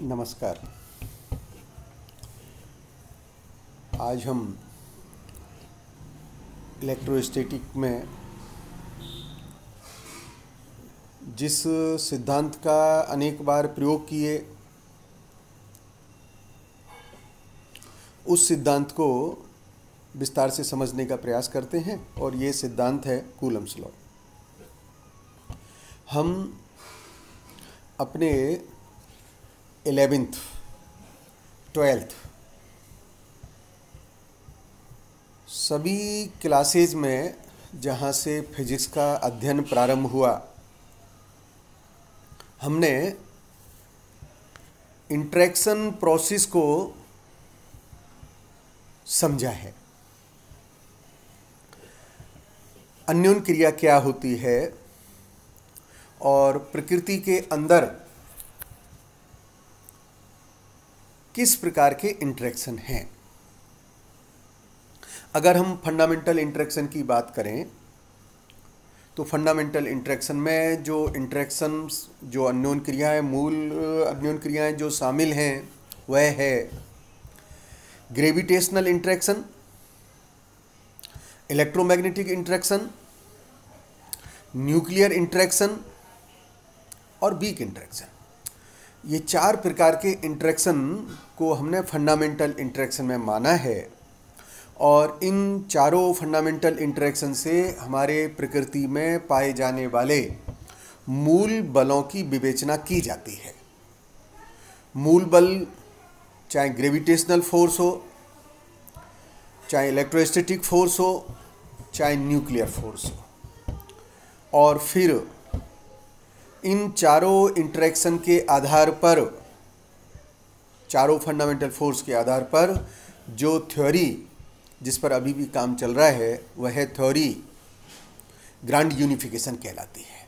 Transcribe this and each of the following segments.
नमस्कार आज हम इलेक्ट्रोस्टैटिक में जिस सिद्धांत का अनेक बार प्रयोग किए उस सिद्धांत को विस्तार से समझने का प्रयास करते हैं और ये सिद्धांत है कूलम्स लॉ हम अपने इलेवेंथ ट्वेल्थ सभी क्लासेज में जहाँ से फिजिक्स का अध्ययन प्रारंभ हुआ हमने इंट्रैक्शन प्रोसेस को समझा है अन्योन क्रिया क्या होती है और प्रकृति के अंदर किस प्रकार के इंट्रैक्शन हैं अगर हम फंडामेंटल इंट्रैक्शन की बात करें तो फंडामेंटल इंट्रैक्शन में जो इंट्रैक्शन जो अन्योन क्रियाएं मूल अन्योन क्रियाएं जो शामिल हैं वह है gravitational interaction electromagnetic interaction nuclear interaction और बीक इंट्रैक्शन ये चार प्रकार के इंट्रैक्शन को हमने फंडामेंटल इंट्रैक्शन में माना है और इन चारों फंडामेंटल इंट्रैक्शन से हमारे प्रकृति में पाए जाने वाले मूल बलों की विवेचना की जाती है मूल बल चाहे ग्रेविटेशनल फोर्स हो चाहे इलेक्ट्रोस्टैटिक फोर्स हो चाहे न्यूक्लियर फोर्स हो और फिर इन चारों इंटरेक्शन के आधार पर चारों फंडामेंटल फोर्स के आधार पर जो थ्योरी जिस पर अभी भी काम चल रहा है वह है थ्योरी ग्रांड यूनिफिकेशन कहलाती है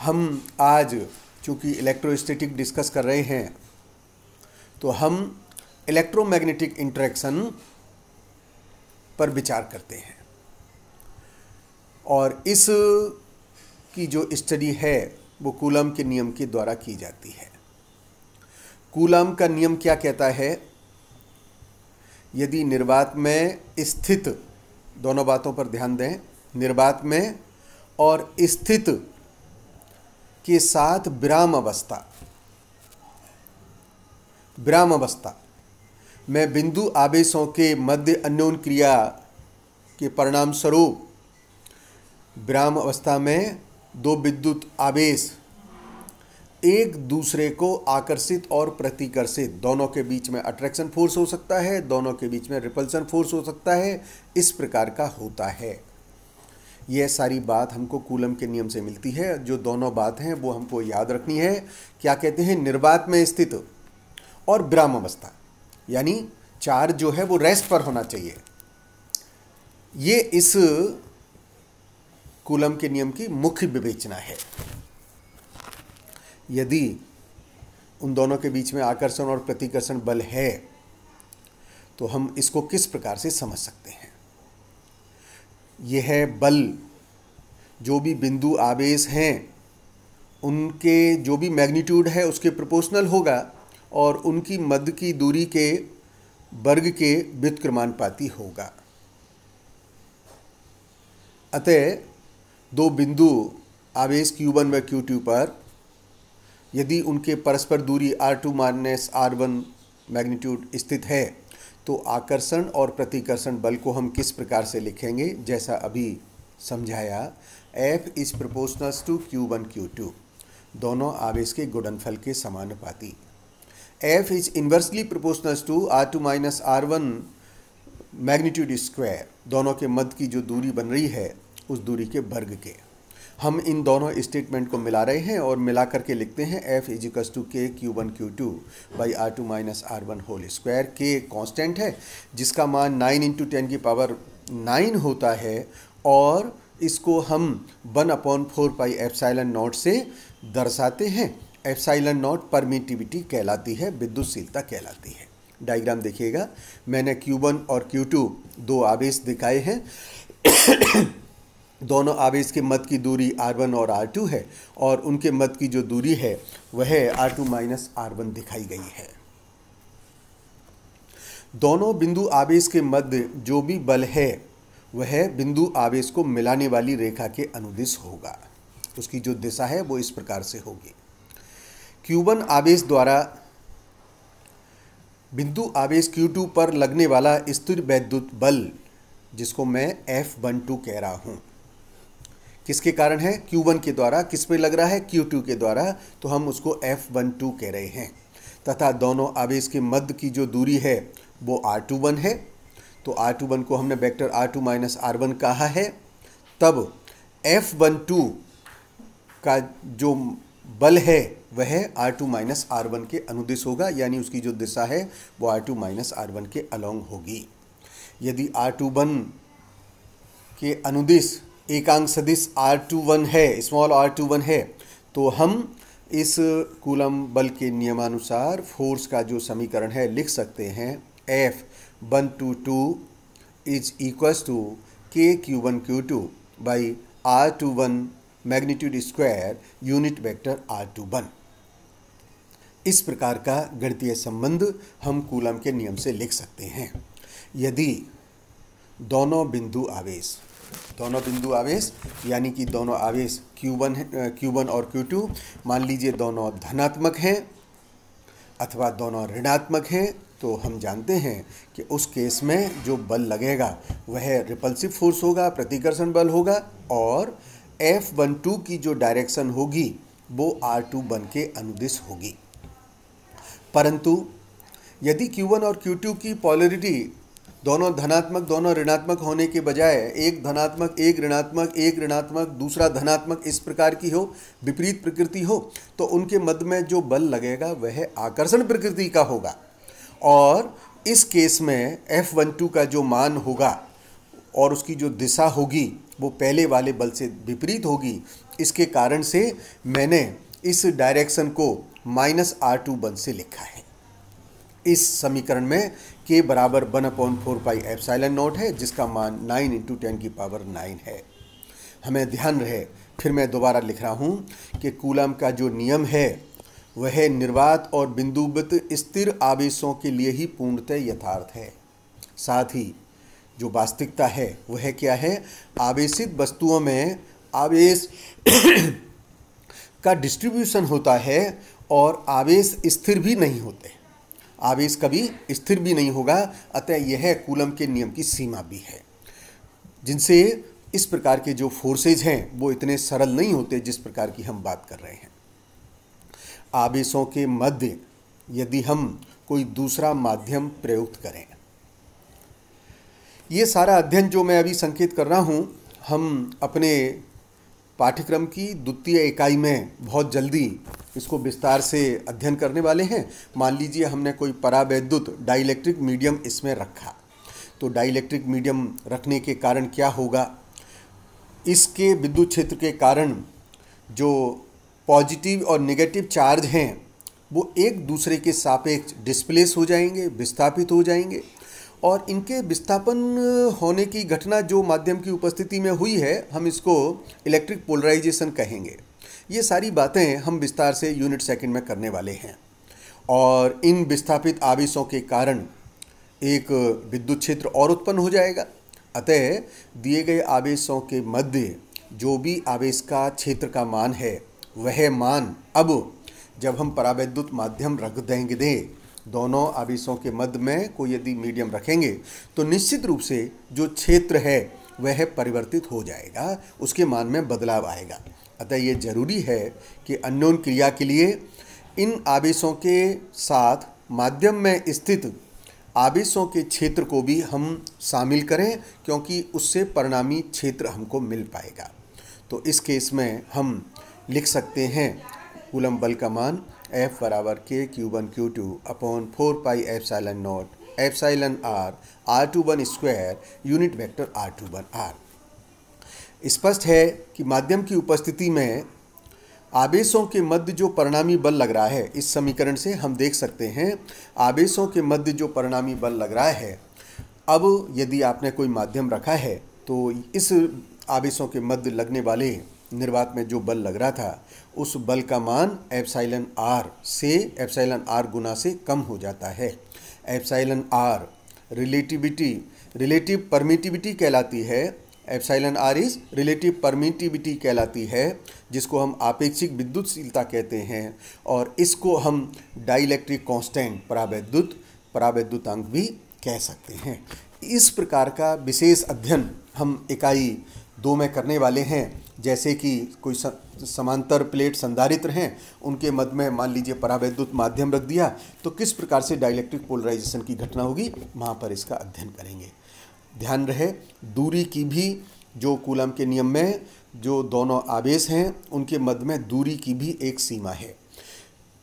हम आज चूंकि इलेक्ट्रोस्टैटिक डिस्कस कर रहे हैं तो हम इलेक्ट्रोमैग्नेटिक इंटरेक्शन पर विचार करते हैं और इस की जो स्टडी है वो कूलम के नियम के द्वारा की जाती है कूलम का नियम क्या कहता है यदि निर्वात में स्थित दोनों बातों पर ध्यान दें निर्वात में और स्थित के साथ विराम अवस्था विराम अवस्था में बिंदु आवेशों के मध्य अन्योन क्रिया के परिणाम स्वरूप विराम अवस्था में दो विद्युत आवेश एक दूसरे को आकर्षित और प्रतिकर्षित दोनों के बीच में अट्रैक्शन फोर्स हो सकता है दोनों के बीच में रिपल्सन फोर्स हो सकता है इस प्रकार का होता है यह सारी बात हमको कूलम के नियम से मिलती है जो दोनों बात हैं वो हमको याद रखनी है क्या कहते हैं निर्वात में स्थित और ब्राह्म अवस्था यानी चार जो है वो रेस्ट पर होना चाहिए ये इस कूलम के नियम की मुख्य विवेचना है यदि उन दोनों के बीच में आकर्षण और प्रतिकर्षण बल है तो हम इसको किस प्रकार से समझ सकते हैं यह है बल जो भी बिंदु आवेश हैं उनके जो भी मैग्नीट्यूड है उसके प्रोपोर्शनल होगा और उनकी मध्य की दूरी के वर्ग के व्युत्क्रमानुपाती होगा अतः दो बिंदु आवेश Q1 व Q2 पर यदि उनके परस्पर दूरी R2 two minus R one magnitude स्थित है तो आकर्षण और प्रतिकर्षण बल को हम किस प्रकार से लिखेंगे जैसा अभी समझाया F is प्रपोर्शनल्स to Q1 Q2 दोनों आवेश के गुणनफल के समानुपाती F is inversely proportionals to R two minus R one magnitude square दोनों के मध्य की जो दूरी बन रही है उस दूरी के वर्ग के हम इन दोनों स्टेटमेंट को मिला रहे हैं और मिला करके लिखते हैं f is equals to K Q one Q two by R two minus R one whole square K constant है जिसका मान नाइन इंटू टेन की पावर नाइन होता है और इसको हम one upon four pi epsilon naught से दर्शाते हैं एफसाइलन नॉट परमिटिविटी कहलाती है विद्युतशीलता कहलाती है डायग्राम देखिएगा मैंने Q1 और टू दो आवेश दिखाए हैं दोनों आवेश के मत की दूरी R1 और R2 है और उनके मत की जो दूरी है वह R2 टू माइनस आर दिखाई गई है दोनों बिंदु आवेश के मध्य जो भी बल है वह बिंदु आवेश को मिलाने वाली रेखा के अनुदिश होगा उसकी जो दिशा है वो इस प्रकार से होगी क्यूबन आवेश द्वारा बिंदु आवेश Q2 पर लगने वाला स्थिर वैद्युत बल जिसको मैं F12 कह रहा हूँ किसके कारण है Q1 के द्वारा किस पे लग रहा है Q2 के द्वारा तो हम उसको F12 कह रहे हैं तथा दोनों आवेश के मध्य की जो दूरी है वो R21 है तो R21 को हमने vector R2 two minus are कहा है तब F12 का जो बल है वह R two minus R one के अनुदिश होगा यानी उसकी जो दिशा है वो R two minus R one के अलोंग होगी यदि आर टू वन के अनुदिश एकांक सदिश आर टू वन है स्मॉल आर टू वन है तो हम इस कूलम बल के नियमानुसार फोर्स का जो समीकरण है लिख सकते हैं F one two two is equals to K Q one Q two by R two one magnitude square unit vector R two one इस प्रकार का गणितीय संबंध हम कूलम के नियम से लिख सकते हैं यदि दोनों बिंदु आवेश दोनों बिंदु आवेश यानी कि दोनों आवेश Q1 Q1 और Q2 मान लीजिए दोनों धनात्मक हैं अथवा दोनों ऋणात्मक हैं तो हम जानते हैं कि उस केस में जो बल लगेगा वह रिपल्सिव फोर्स होगा प्रतिकर्षण बल होगा और एफ वन टू की जो डायरेक्शन होगी वो आर टू बन के अनुदिश होगी परंतु यदि Q1 और Q2 की पॉलरिटी दोनों धनात्मक दोनों ऋणात्मक होने के बजाय एक धनात्मक एक ऋणात्मक एक ऋणात्मक दूसरा धनात्मक इस प्रकार की हो विपरीत प्रकृति हो तो उनके मध्य में जो बल लगेगा वह आकर्षण प्रकृति का होगा और इस केस में एफ वन टू का जो मान होगा और उसकी जो दिशा होगी वो पहले वाले बल से विपरीत होगी इसके कारण से मैंने इस डायरेक्शन को माइनस आर टू बल से लिखा है इस समीकरण में के बराबर one upon four pi epsilon naught है जिसका मान नाइन इंटू टेन की पावर नाइन है हमें ध्यान रहे फिर मैं दोबारा लिख रहा हूँ कि कूलम का जो नियम है वह निर्वात और बिंदुवत स्थिर आवेशों के लिए ही पूर्णतः यथार्थ है साथ ही जो वास्तविकता है वह क्या है आवेशित वस्तुओं में आवेश का डिस्ट्रीब्यूशन होता है और आवेश स्थिर भी नहीं होते आवेश कभी स्थिर भी नहीं होगा अतः यह कूलम के नियम की सीमा भी है जिनसे इस प्रकार के जो फोर्सेज हैं वो इतने सरल नहीं होते जिस प्रकार की हम बात कर रहे हैं आवेशों के मध्य यदि हम कोई दूसरा माध्यम प्रयुक्त करें ये सारा अध्ययन जो मैं अभी संकेत कर रहा हूँ हम अपने पाठ्यक्रम की द्वितीय इकाई में बहुत जल्दी इसको विस्तार से अध्ययन करने वाले हैं मान लीजिए हमने कोई परावैद्युत डाइलेक्ट्रिक मीडियम इसमें रखा तो डाइलेक्ट्रिक मीडियम रखने के कारण क्या होगा इसके विद्युत क्षेत्र के कारण जो पॉजिटिव और नेगेटिव चार्ज हैं वो एक दूसरे के सापेक्ष डिस्प्लेस हो जाएंगे विस्थापित हो जाएंगे और इनके विस्थापन होने की घटना जो माध्यम की उपस्थिति में हुई है हम इसको इलेक्ट्रिक पोलराइजेशन कहेंगे ये सारी बातें हम विस्तार से यूनिट सेकंड में करने वाले हैं और इन विस्थापित आवेशों के कारण एक विद्युत क्षेत्र और उत्पन्न हो जाएगा अतः दिए गए आवेशों के मध्य जो भी आवेश का क्षेत्र का मान है वह मान अब जब हम परावैद्युत माध्यम रख देंगे दें दोनों आवेशों के मध्य में को यदि मीडियम रखेंगे तो निश्चित रूप से जो क्षेत्र है वह परिवर्तित हो जाएगा उसके मान में बदलाव आएगा अतः ये जरूरी है कि अन्योन क्रिया के लिए इन आवेशों के साथ माध्यम में स्थित आवेशों के क्षेत्र को भी हम शामिल करें क्योंकि उससे परिणामी क्षेत्र हमको मिल पाएगा तो इस केस में हम लिख सकते हैं कुलम बल का मान एफ बराबर K Q one Q two upon four pi epsilon naught epsilon R R two one square unit vector R two one R स्पष्ट है कि माध्यम की उपस्थिति में आवेशों के मध्य जो परिणामी बल लग रहा है इस समीकरण से हम देख सकते हैं आवेशों के मध्य जो परिणामी बल लग रहा है अब यदि आपने कोई माध्यम रखा है तो इस आवेशों के मध्य लगने वाले निर्वात में जो बल लग रहा था उस बल का मान एप्साइलन आर से एप्साइलन आर गुना से कम हो जाता है epsilon R relativity relative permittivity कहलाती है epsilon R is relative permittivity कहलाती है जिसको हम आपेक्षिक विद्युतशीलता कहते हैं और इसको हम डाइलेक्ट्रिक कॉन्स्टेंट परावैद्युत परावैद्युतांक भी कह सकते हैं इस प्रकार का विशेष अध्ययन हम इकाई दो में करने वाले हैं जैसे कि कोई समांतर प्लेट संधारित्र हैं उनके मध्य में मान लीजिए परावैद्युत माध्यम रख दिया तो किस प्रकार से डायलैक्ट्रिक पोलराइजेशन की घटना होगी वहाँ पर इसका अध्ययन करेंगे ध्यान रहे दूरी की भी जो कूलम के नियम में जो दोनों आवेश हैं उनके मध्य में दूरी की भी एक सीमा है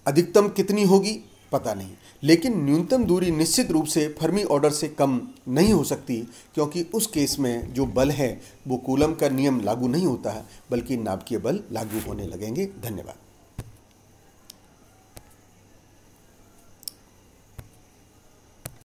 अधिकतम कितनी होगी पता नहीं लेकिन न्यूनतम दूरी निश्चित रूप से फर्मी ऑर्डर से कम नहीं हो सकती क्योंकि उस केस में जो बल है वो कूलम का नियम लागू नहीं होता है बल्कि नाभिकीय बल लागू होने लगेंगे धन्यवाद